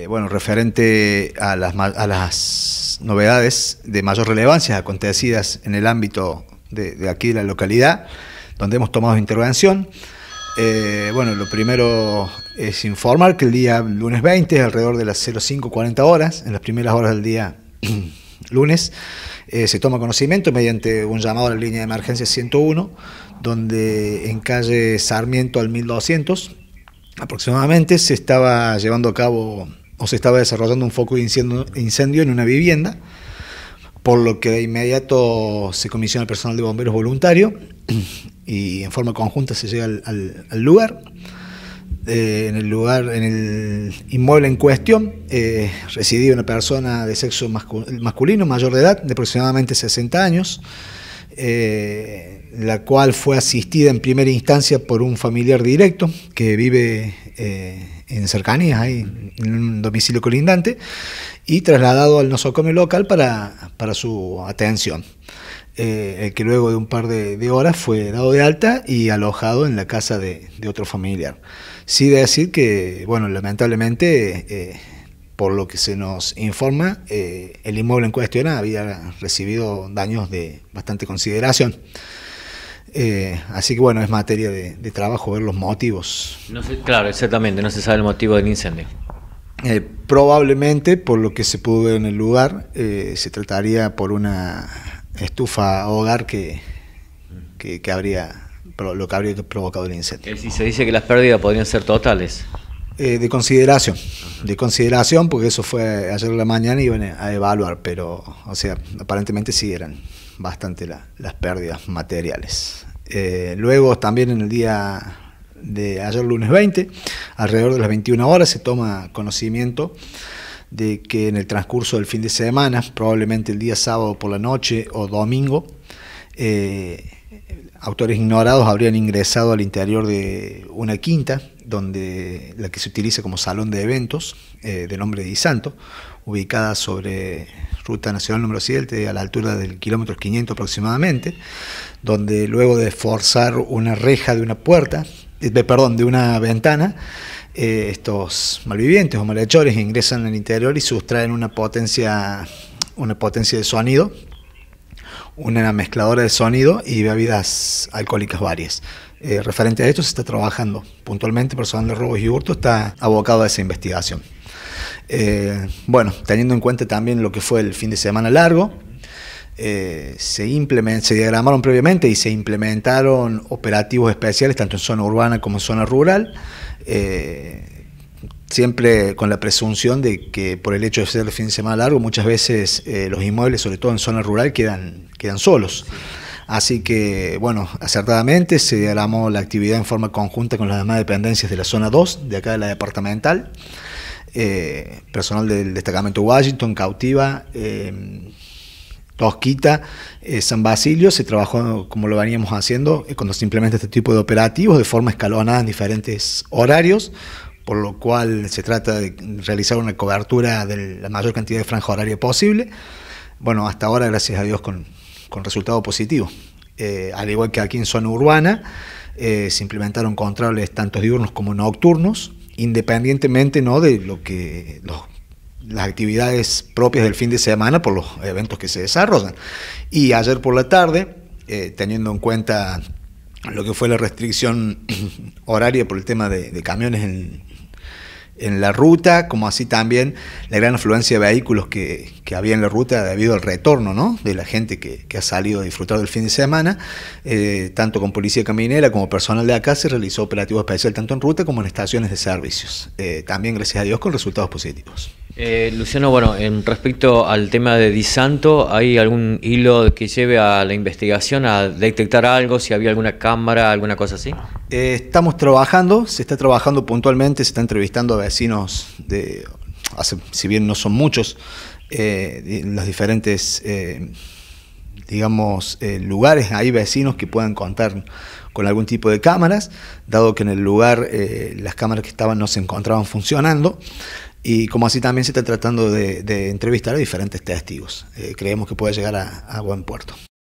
Eh, bueno, referente a las, a las novedades de mayor relevancia acontecidas en el ámbito de, aquí de la localidad, donde hemos tomado intervención. Eh, bueno, lo primero es informar que el día lunes 20, alrededor de las 05.40 horas, en las primeras horas del día lunes, eh, se toma conocimiento mediante un llamado a la línea de emergencia 101, donde en calle Sarmiento al 1200 aproximadamente se estaba llevando a cabo o se estaba desarrollando un foco de incendio, en una vivienda, por lo que de inmediato se comisiona el personal de bomberos voluntario y en forma conjunta se llega al, lugar. Eh, en el lugar, en el inmueble en cuestión, eh, residía una persona de sexo masculino, mayor de edad, de aproximadamente 60 años, eh, la cual fue asistida en primera instancia por un familiar directo que vive eh, en cercanías, ahí, en un domicilio colindante, y trasladado al nosocomio local para, su atención. Eh, que luego de un par de, horas fue dado de alta y alojado en la casa de, otro familiar. Sí decir que, bueno, lamentablemente por lo que se nos informa, eh, el inmueble en cuestión había recibido daños de bastante consideración. Eh, así que bueno, es materia de, trabajo ver los motivos. No claro, exactamente, no se sabe el motivo del incendio. Eh, probablemente, por lo que se pudo ver en el lugar, se trataría por una estufa hogar que, que, habría lo que habría provocado el incendio. Si se dice que las pérdidas podrían ser totales. Eh, de consideración, de consideración, porque eso fue ayer en la mañana y iban a evaluar, pero, o sea, aparentemente sí eran bastante las pérdidas materiales. Eh, luego también en el día de ayer lunes 20, alrededor de las 21 horas, se toma conocimiento de que en el transcurso del fin de semana, probablemente el día sábado por la noche o domingo, eh, autores ignorados habrían ingresado al interior de una quinta donde la que se utiliza como salón de eventos eh, del nombre de Isanto, Santo, ubicada sobre Ruta Nacional número 7, a la altura del kilómetro 500 aproximadamente, donde luego de forzar una reja de una puerta, eh, de perdón, de una ventana, eh, estos malvivientes o malhechores ingresan al interior y sustraen una una potencia de sonido, una mezcladora de sonido y bebidas alcohólicas varias. Eh, referente a esto se está trabajando. Puntualmente, personal de robos y hurto está abocado a esa investigación. Eh, bueno, teniendo en cuenta también lo que fue el fin de semana largo, eh, se, implement, se diagramaron previamente y se implementaron operativos especiales tanto en zona urbana como en zona rural, siempre con la presunción de que por el hecho de ser el fin de semana largo muchas veces los inmuebles, sobre todo en zona rural, quedan, quedan solos. Así que, bueno, acertadamente se diagramó la actividad en forma conjunta con las demás dependencias de la zona 2, de acá de la departamental. Eh, personal del destacamento Washington, Cautiva, eh, Tosquita, eh, San Basilio, se trabajó como lo veníamos haciendo eh, cuando simplemente este tipo de operativos de forma escalonada en diferentes horarios, por lo cual se trata de realizar una cobertura de la mayor cantidad de franja horaria posible. Bueno, hasta ahora, gracias a Dios, con, con resultado positivo. Eh, al igual que aquí en zona urbana, eh, se implementaron controles tanto diurnos como nocturnos, independientemente ¿no? de lo que las actividades propias del fin de semana por los eventos que se desarrollan. Y ayer por la tarde, eh, teniendo en cuenta lo que fue la restricción horaria por el tema de, de camiones en, en la ruta, como así también la gran afluencia de vehículos que, había en la ruta debido al retorno ¿no? de la gente que, ha salido a disfrutar del fin de semana, eh, tanto con policía caminera como personal de acá, se realizó operativo especial tanto en ruta como en estaciones de servicios, eh, también gracias a Dios con resultados positivos. Eh, Luciano, bueno, en respecto al tema de Disanto, ¿hay algún hilo que lleve a la investigación a detectar algo, si había alguna cámara, alguna cosa así? Eh, estamos trabajando, se está trabajando puntualmente, se está entrevistando a vecinos de, si bien no son muchos, eh, los diferentes, eh, digamos, eh, lugares, hay vecinos que puedan contar con algún tipo de cámaras, dado que en el lugar las cámaras que estaban no se encontraban funcionando. Y como así también se está tratando de, entrevistar a diferentes testigos. Eh, creemos que puede llegar a buen puerto.